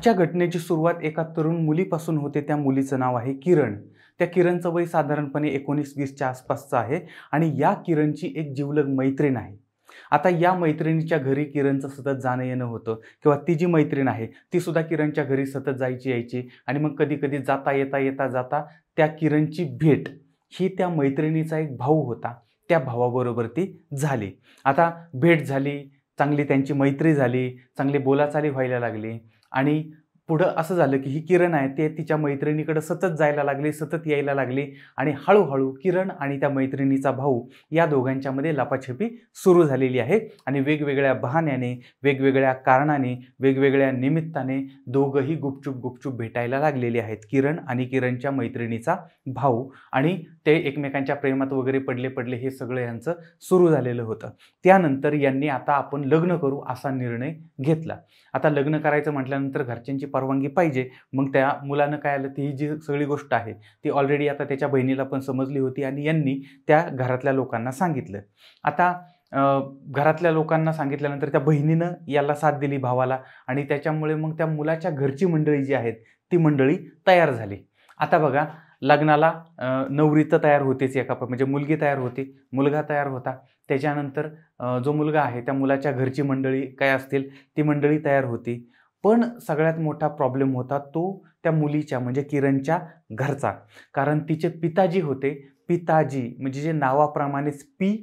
आजच्या घटनेची सुरुवात एका तरुण मुलीपासून होते त्या मुलीचं नाव आहे किरण त्या किरणचं वय साधारणपणे एकोणीस वीसच्या आसपासचं आहे आणि या किरणची एक जिवलग मैत्रीण आहे आता या मैत्रिणीच्या घरी किरणचं सतत जाणं येणं होतं किंवा ती जी मैत्रीण आहे ती सुद्धा किरणच्या घरी सतत जायची यायची आणि मग कधी कधी जाता येता येता जाता त्या किरणची भेट ही त्या मैत्रिणीचा एक भाऊ होता त्या भावाबरोबर ती झाली आता भेट झाली चांगली त्यांची मैत्री झाली चांगली बोलाचाली व्हायला लागली आणि पुढं असं झालं की ही किरण आहे ते तिच्या मैत्रिणीकडे सतत जायला लागले सतत यायला लागले आणि हळूहळू किरण आणि त्या मैत्रिणीचा भाऊ या दोघांच्यामध्ये लपाछपी सुरू झालेली आहे आणि वेगवेगळ्या बहाण्याने वेगवेगळ्या कारणाने वेगवेगळ्या निमित्ताने दोघंही गुपचूप गुपचूप भेटायला लागलेले आहेत किरण आणि किरणच्या मैत्रिणीचा भाऊ आणि ते एकमेकांच्या प्रेमात वगैरे पडले पडले हे सगळं यांचं सुरू झालेलं होतं त्यानंतर यांनी आता आपण लग्न करू असा निर्णय घेतला आता लग्न करायचं म्हटल्यानंतर घरच्यांची परवानगी पाहिजे मग त्या मुलानं काय आलं ती जी सगळी गोष्ट आहे ती ऑलरेडी आता त्याच्या बहिणीला पण समजली होती आणि यांनी त्या घरातल्या लोकांना सांगितलं आता घरातल्या लोकांना सांगितल्यानंतर त्या बहिणीनं याला साथ दिली भावाला आणि त्याच्यामुळे मग त्या मुलाच्या घरची मंडळी जी आहेत ती मंडळी तयार झाली आता बघा लग्नाला नवरी तर तयार होतेच एका म्हणजे मुलगी तयार होती मुलगा तयार होता त्याच्यानंतर जो मुलगा आहे त्या मुलाच्या घरची मंडळी काय असतील ती मंडळी तयार होती पण सगळ्यात मोठा प्रॉब्लेम होता तो त्या मुलीच्या म्हणजे किरणच्या घरचा कारण तिचे पिताजी होते पिताजी म्हणजे जे नावाप्रमाणेच पी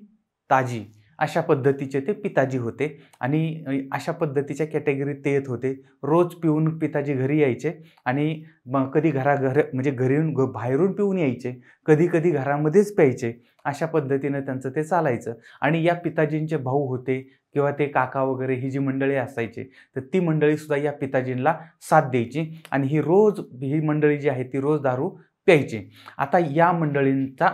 ताजी अशा पद्धतीचे ते पिताजी होते आणि अशा पद्धतीच्या कॅटेगरीत ते येत होते रोज पिऊन पिताजी घरी यायचे आणि मग कधी घराघर म्हणजे घरी बाहेरून पिऊन यायचे कधी कधी घरामध्येच प्यायचे अशा पद्धतीनं त्यांचं ते चालायचं आणि या पिताजींचे भाऊ होते किंवा ते काका वगैरे ही जी मंडळी असायची तर ती मंडळी सुद्धा या पिताजींना साथ द्यायची आणि ही रोज ही मंडळी जी आहे ती रोज दारू प्यायची आता या मंडळींचा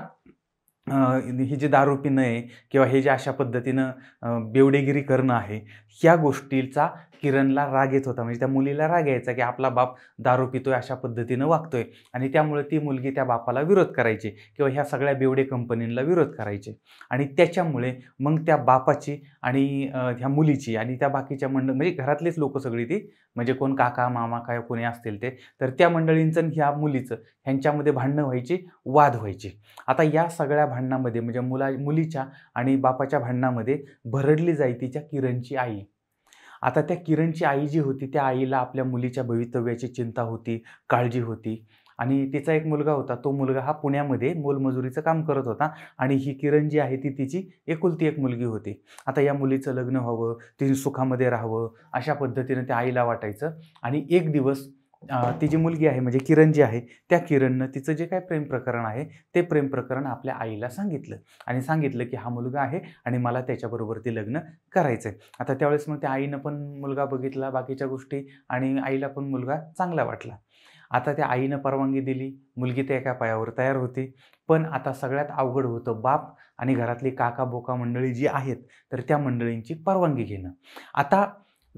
ही जी दारू पिणं आहे किंवा हे जे अशा पद्धतीनं बेवडेगिरी करणं आहे ह्या गोष्टीचा किरणला राग येत होता म्हणजे त्या मुलीला राग यायचा की आपला बाप दारू पितोय अशा पद्धतीनं वागतोय आणि त्यामुळे ती मुलगी त्या बापाला विरोध करायची किंवा ह्या सगळ्या बेवडे कंपनींना विरोध करायचे आणि त्याच्यामुळे मग त्या बापाची आणि ह्या मुलीची आणि त्या बाकीच्या मंडळ म्हणजे घरातलेच लोक सगळी ती म्हणजे कोण काका मामा काय कोणी असतील ते तर त्या मंडळींचं ह्या मुलीचं ह्यांच्यामध्ये भांडणं व्हायची वाद व्हायची आता या सगळ्या भांडणामध्ये म्हणजे मुला मुलीच्या आणि बापाच्या भांडणामध्ये भरडली जाई तिच्या किरणची आई आता त्या किरणची आई जी होती त्या आईला आपल्या मुलीच्या भवितव्याची चिंता होती काळजी होती आणि तिचा एक मुलगा होता तो मुलगा हा पुण्यामध्ये मोलमजुरीचं काम करत होता आणि ही किरण जी आहे ती तिची एकुलती एक मुलगी होती आता या मुलीचं लग्न व्हावं तिने सुखामध्ये राहावं अशा पद्धतीनं त्या आईला वाटायचं आणि एक दिवस ती जी मुलगी आहे म्हणजे किरण जी आहे त्या किरणनं तिचं जे काय प्रेम प्रकरण आहे ते प्रेम प्रकरण आपल्या आईला सांगितलं आणि सांगितलं की हा मुलगा आहे आणि मला त्याच्याबरोबर ती लग्न करायचं आहे आता त्यावेळेस मग त्या आईनं पण मुलगा बघितला बाकीच्या गोष्टी आणि आईला पण मुलगा चांगला वाटला आता त्या आईनं परवानगी दिली मुलगी त्या एका पायावर तयार होती पण आता सगळ्यात अवघड होतं बाप आणि घरातली काका बोका मंडळी जी आहेत तर त्या मंडळींची परवानगी घेणं आता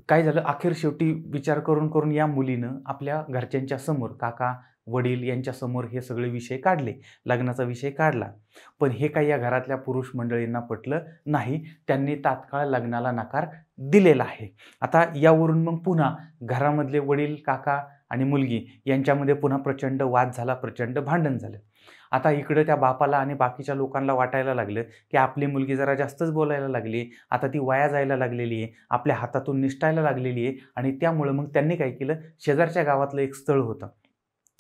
काय झालं अखेर शेवटी विचार करून करून या मुलीनं आपल्या घरच्यांच्या समोर काका वडील यांच्यासमोर हे सगळे विषय काढले लग्नाचा विषय काढला पण हे काही या घरातल्या पुरुष मंडळींना पटलं नाही त्यांनी तात्काळ लग्नाला नकार दिलेला आहे आता यावरून मग पुन्हा घरामधले वडील काका आणि मुलगी यांच्यामध्ये पुन्हा प्रचंड वाद झाला प्रचंड भांडण झालं आता इकडं त्या बापाला आणि बाकीच्या लोकांना वाटायला लागलं की आपली मुलगी जरा जास्तच बोलायला लागली आता ती वाया जायला लागलेली आहे आपल्या हातातून निष्ठायला लागलेली आहे आणि त्यामुळं मग त्यांनी काय केलं शेजारच्या गावातलं एक स्थळ होतं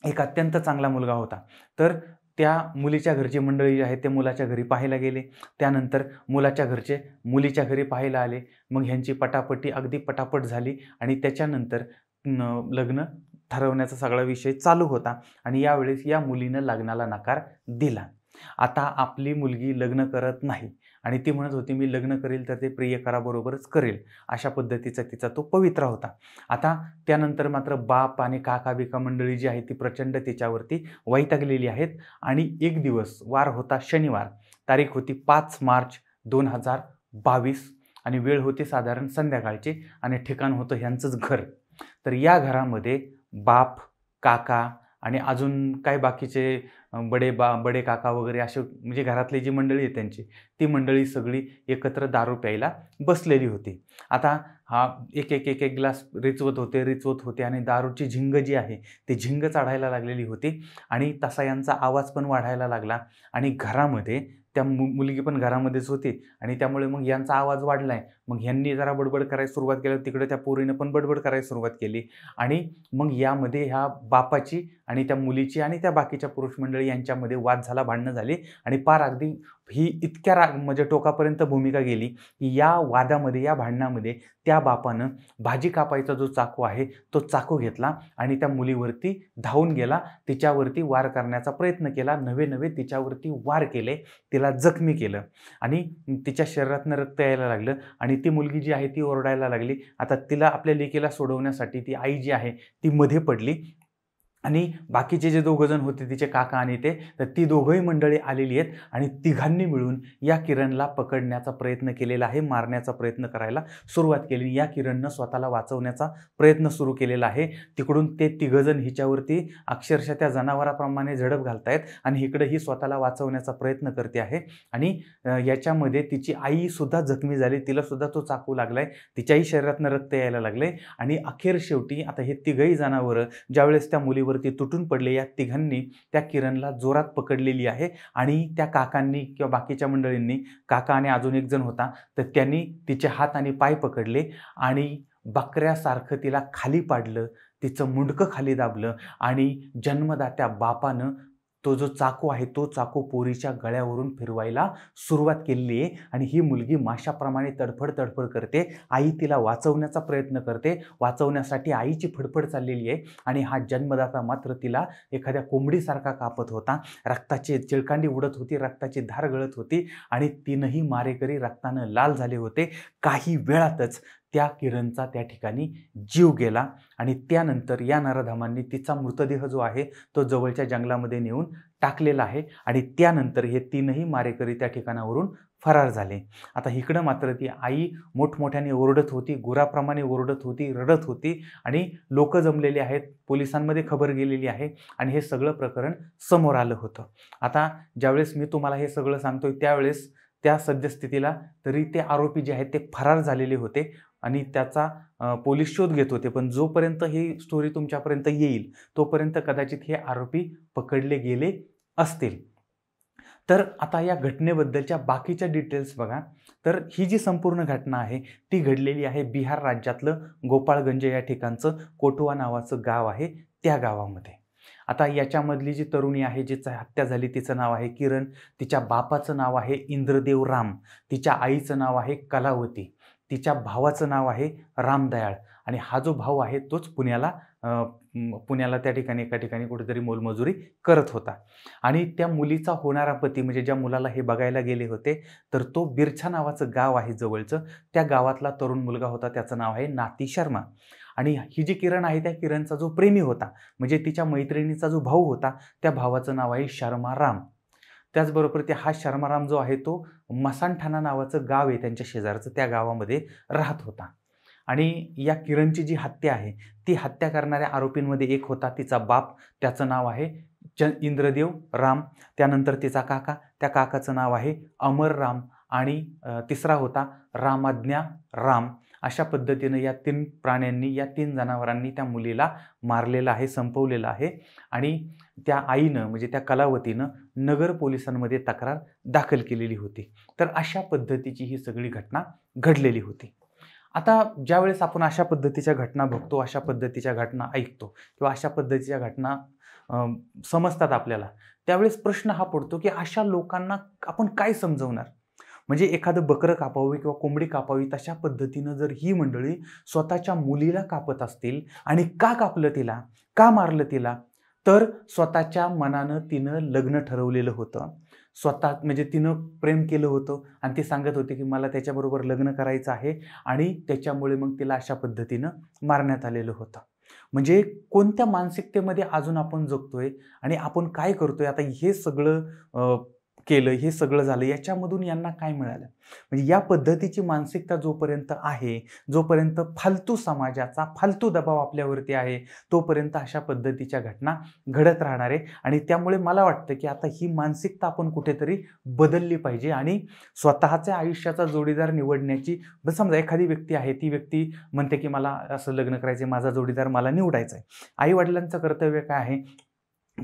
एक अत्यंत चांगला मुलगा होता तर त्या मुलीच्या घरची मंडळी जी आहे ते मुलाच्या घरी पाहायला गेले त्यानंतर मुलाच्या घरचे मुलीच्या घरी पाहायला आले मग ह्यांची पटापटी अगदी पटापट झाली आणि त्याच्यानंतर लग्न ठरवण्याचा सगळा विषय चालू होता आणि यावेळेस या मुलीनं लग्नाला नकार दिला आता आपली मुलगी लग्न करत नाही आणि ती म्हणत होती मी लग्न करेल तर ते प्रियकराबरोबरच करेल अशा पद्धतीचा तिचा तो पवित्रा होता आता त्यानंतर मात्र बाप आणि काका बिका मंडळी जी आहे ती प्रचंड तिच्यावरती वैतागलेली आहेत आणि एक दिवस वार होता शनिवार तारीख होती पाच मार्च दोन हजार बावीस आणि वेळ होती साधारण संध्याकाळची आणि ठिकाण होतं ह्यांचंच घर तर या घरामध्ये बाप काका आणि अजून काय बाकीचे बडे बा बडे काका वगैरे असे म्हणजे घरातली जी मंडळी आहे त्यांची ती मंडळी सगळी एकत्र दारू प्यायला बसलेली होती आता हा एक एक एक एक ग्लास रिचवत होते रिचवत होते आणि दारूची झिंग जी आहे ती झिंग चढायला लागलेली होती आणि तसा यांचा आवाज पण वाढायला लागला आणि घरामध्ये त्या मु मुलगी पण घरामध्येच होती आणि त्यामुळे मग यांचा आवाज वाढला आहे मग ह्यांनी जरा बडबड करायला सुरुवात केली तिकडे त्या पोरीनं पण बडबड करायला सुरुवात केली आणि मग यामध्ये ह्या बापाची आणि त्या मुलीची आणि त्या बाकीच्या पुरुष मंडळी यांच्यामध्ये वाद झाला भांडणं झाली आणि पार अगदी ही इतक्या राग म्हणजे टोकापर्यंत भूमिका गेली की या वादामध्ये या भांडणामध्ये त्या बापानं भाजी कापायचा जो चाकू आहे तो चाकू घेतला आणि त्या मुलीवरती धावून गेला तिच्यावरती वार करण्याचा प्रयत्न केला नवे नवे तिच्यावरती वार केले तिला जखमी केलं आणि तिच्या शरीरातनं रक्त यायला लागलं आणि ती मुलगी जी आहे ती ओरडायला लागली आता तिला आपल्या लेकीला सोडवण्यासाठी ती आई जी आहे ती मध्ये पडली आणि बाकीचे जे दोघंजण होते तिचे काका आणि ते तर ती दोघंही मंडळी आलेली आहेत आणि तिघांनी मिळून या किरणला पकडण्याचा प्रयत्न केलेला आहे मारण्याचा प्रयत्न करायला सुरुवात केली या किरणनं स्वतःला वाचवण्याचा प्रयत्न सुरू केलेला आहे तिकडून ते तिघंजण हिच्यावरती अक्षरशः त्या जनावराप्रमाणे झडप घालतायत आणि इकडं ही स्वतःला वाचवण्याचा प्रयत्न करते आहे आणि याच्यामध्ये तिची आईसुद्धा जखमी झाली तिलासुद्धा तो चाकू लागला तिच्याही शरीरातनं रक्त यायला लागलं आणि अखेर शेवटी आता हे तिघही जनावरं ज्यावेळेस त्या मुलीवर काकांवरती तुटून पडले या तिघांनी त्या किरणला जोरात पकडलेली आहे आणि त्या काकांनी किंवा बाकीच्या मंडळींनी काका आणि अजून एक जण होता तर त्यांनी तिचे हात आणि पाय पकडले आणि बकऱ्यासारखं तिला खाली पाडलं तिचं मुंडकं खाली दाबलं आणि जन्मदात्या बापानं तो जो चाकू आहे तो चाकू पोरीच्या गळ्यावरून फिरवायला सुरुवात केलेली आहे आणि ही मुलगी माशाप्रमाणे तडफड तडफड करते आई तिला वाचवण्याचा प्रयत्न करते वाचवण्यासाठी आईची फडफड चाललेली आहे आणि हा जन्मदाता मात्र तिला एखाद्या कोंबडीसारखा कापत होता रक्ताची चिळकांडी उडत होती रक्ताची धार गळत होती आणि तीनही मारेकरी रक्तानं लाल झाले होते काही वेळातच त्या किरणचा त्या ठिकाणी जीव गेला आणि त्यानंतर या नराधामांनी तिचा मृतदेह जो आहे तो जवळच्या जंगलामध्ये नेऊन टाकलेला आहे आणि त्यानंतर हे तीनही मारेकरी त्या ठिकाणावरून फरार झाले आता इकडं मात्र ती आई मोठमोठ्याने ओरडत होती गुराप्रमाणे ओरडत होती रडत होती आणि लोक जमलेली आहेत पोलिसांमध्ये खबर गेलेली आहे आणि हे सगळं प्रकरण समोर आलं होतं आता ज्यावेळेस मी तुम्हाला हे सगळं सांगतोय त्यावेळेस त्या सद्यस्थितीला तरी ते आरोपी जे आहेत ते फरार झालेले होते आणि त्याचा पोलीस शोध घेत होते पण जोपर्यंत ही स्टोरी तुमच्यापर्यंत येईल तोपर्यंत कदाचित हे आरोपी पकडले गेले असतील तर आता या घटनेबद्दलच्या बाकीच्या डिटेल्स बघा तर ही जी संपूर्ण घटना आहे ती घडलेली आहे बिहार राज्यातलं गोपाळगंज या ठिकाणचं कोठवा नावाचं गाव आहे त्या गावामध्ये आता याच्यामधली जी तरुणी आहे जिचं हत्या झाली तिचं नाव आहे किरण तिच्या बापाचं नाव आहे इंद्रदेव राम तिच्या आईचं नाव आहे कलावती तिच्या भावाचं नाव आहे रामदयाळ आणि हा जो भाऊ आहे तोच पुण्याला पुण्याला त्या ठिकाणी एका ठिकाणी कुठेतरी मोलमजुरी करत होता आणि त्या मुलीचा होणारा पती म्हणजे ज्या मुलाला हे बघायला गेले होते तर तो बिरछा नावाचं गाव आहे जवळचं त्या गावातला तरुण मुलगा होता त्याचं नाव आहे नाती शर्मा आणि ही जी किरण आहे त्या किरणचा जो प्रेमी होता म्हणजे तिच्या मैत्रिणीचा जो भाऊ होता त्या भावाचं नाव आहे शर्मा राम त्याचबरोबर ते हा शर्माराम जो आहे तो मसानठाणा नावाचं गाव आहे त्यांच्या शेजारचं त्या गावामध्ये राहत होता आणि या किरणची जी हत्या आहे ती हत्या करणाऱ्या आरोपींमध्ये एक होता तिचा बाप त्याचं नाव आहे च इंद्रदेव राम त्यानंतर तिचा काका त्या काकाचं नाव आहे अमर राम आणि तिसरा होता रामाज्ञा राम अशा पद्धतीनं या तीन प्राण्यांनी या तीन जनावरांनी त्या मुलीला मारलेलं आहे संपवलेलं आहे आणि त्या आईनं म्हणजे त्या कलावतीनं नगर पोलिसांमध्ये तक्रार दाखल केलेली होती तर अशा पद्धतीची ही सगळी घटना घडलेली होती आता ज्यावेळेस आपण अशा पद्धतीच्या घटना बघतो अशा पद्धतीच्या घटना ऐकतो किंवा अशा पद्धतीच्या घटना समजतात आपल्याला त्यावेळेस प्रश्न हा पडतो की अशा लोकांना आपण काय समजवणार म्हणजे एखादं बकरं कापावी किंवा कोंबडी कापावी तशा पद्धतीनं जर ही मंडळी स्वतःच्या मुलीला कापत असतील आणि का कापलं तिला का मारलं तिला तर स्वतःच्या मनानं तिनं लग्न ठरवलेलं होतं स्वतः म्हणजे तिनं प्रेम केलं होतं आणि ती सांगत होती की मला त्याच्याबरोबर लग्न करायचं आहे आणि त्याच्यामुळे मग तिला अशा पद्धतीनं मारण्यात आलेलं होतं म्हणजे कोणत्या मानसिकतेमध्ये अजून आपण जगतोय आणि आपण काय करतोय आता हे सगळं केलं हे सगळं झालं याच्यामधून यांना काय मिळालं म्हणजे या पद्धतीची मानसिकता जोपर्यंत आहे जोपर्यंत फालतू समाजाचा फालतू दबाव आपल्यावरती आहे तोपर्यंत अशा पद्धतीच्या घटना घडत राहणार आहे आणि त्यामुळे मला वाटतं की आता ही मानसिकता आपण कुठेतरी बदलली पाहिजे आणि स्वतःच्या आयुष्याचा जोडीदार निवडण्याची समजा एखादी व्यक्ती आहे ती व्यक्ती म्हणते की मला असं लग्न करायचं माझा जोडीदार मला निवडायचा आहे आईवडिलांचं कर्तव्य काय आहे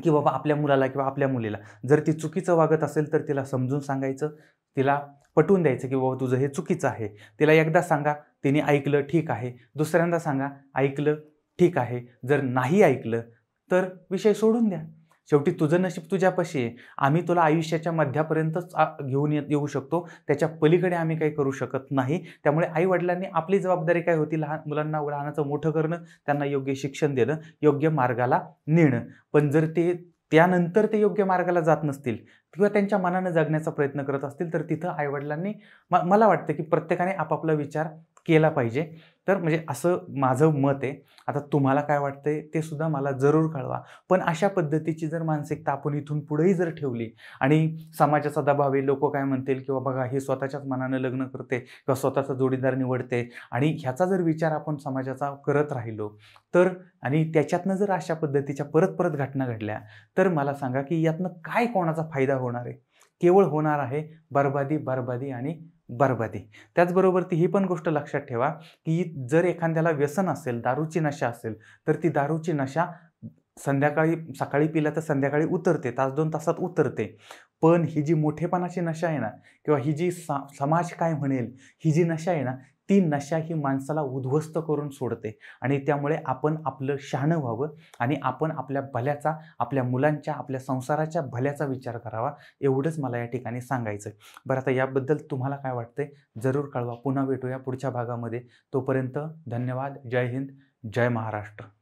की बाबा आपल्या मुलाला किंवा आपल्या मुलीला जर ती चुकीचं वागत असेल तर तिला समजून सांगायचं तिला पटवून द्यायचं की बाबा तुझं हे चुकीचं आहे तिला एकदा सांगा तिने ऐकलं ठीक आहे दुसऱ्यांदा सांगा ऐकलं ठीक आहे जर नाही ऐकलं तर विषय सोडून द्या शेवटी तुझं नशीब तुझ्यापाशी आहे आम्ही तुला आयुष्याच्या मध्यापर्यंतच घेऊन येऊ शकतो त्याच्या पलीकडे आम्ही काही करू शकत नाही त्यामुळे आईवडिलांनी आपली जबाबदारी काय होती लहान मुलांना लहानाचं मोठं करणं त्यांना योग्य शिक्षण देणं योग्य मार्गाला नेणं पण जर ते त्यानंतर ते योग्य मार्गाला जात नसतील किंवा त्यांच्या मनानं जगण्याचा प्रयत्न करत असतील तर तिथं आईवडिलांनी म मला वाटतं की प्रत्येकाने आपापला विचार केला पाहिजे तर म्हणजे असं माझं मत आहे आता तुम्हाला काय वाटतंय ते सुद्धा मला जरूर कळवा पण अशा पद्धतीची जर मानसिकता आपण इथून पुढेही जर ठेवली आणि समाजाचा दबाव आहे लोक काय म्हणतील किंवा बघा हे स्वतःच्याच मनानं लग्न करते किंवा स्वतःचा जोडीदार निवडते आणि ह्याचा जर विचार आपण समाजाचा करत राहिलो तर आणि त्याच्यातनं जर अशा पद्धतीच्या परत परत घटना घडल्या तर मला सांगा की यातनं काय कोणाचा फायदा होणार आहे केवळ होणार आहे बर्बादी बर्बादी आणि बरबादी त्याचबरोबर ती ही पण गोष्ट लक्षात ठेवा की जर एखाद्याला व्यसन असेल दारूची नशा असेल तर ती दारूची नशा संध्याकाळी सकाळी पिला तर संध्याकाळी उतरते तास दोन तासात उतरते पण ही जी मोठेपणाची नशा आहे ना किंवा ही जी सा समाज काय म्हणेल ही जी नशा आहे ना ती नशा ही माणसाला उद्ध्वस्त करून सोडते आणि त्यामुळे आपण आपलं शहाणं व्हावं आणि आपण आपल्या भल्याचा आपल्या मुलांच्या आपल्या संसाराच्या भल्याचा विचार करावा एवढंच मला या ठिकाणी सांगायचं आहे बरं आता याबद्दल तुम्हाला काय वाटतंय जरूर कळवा पुन्हा भेटूया पुढच्या भागामध्ये तोपर्यंत धन्यवाद जय हिंद जय महाराष्ट्र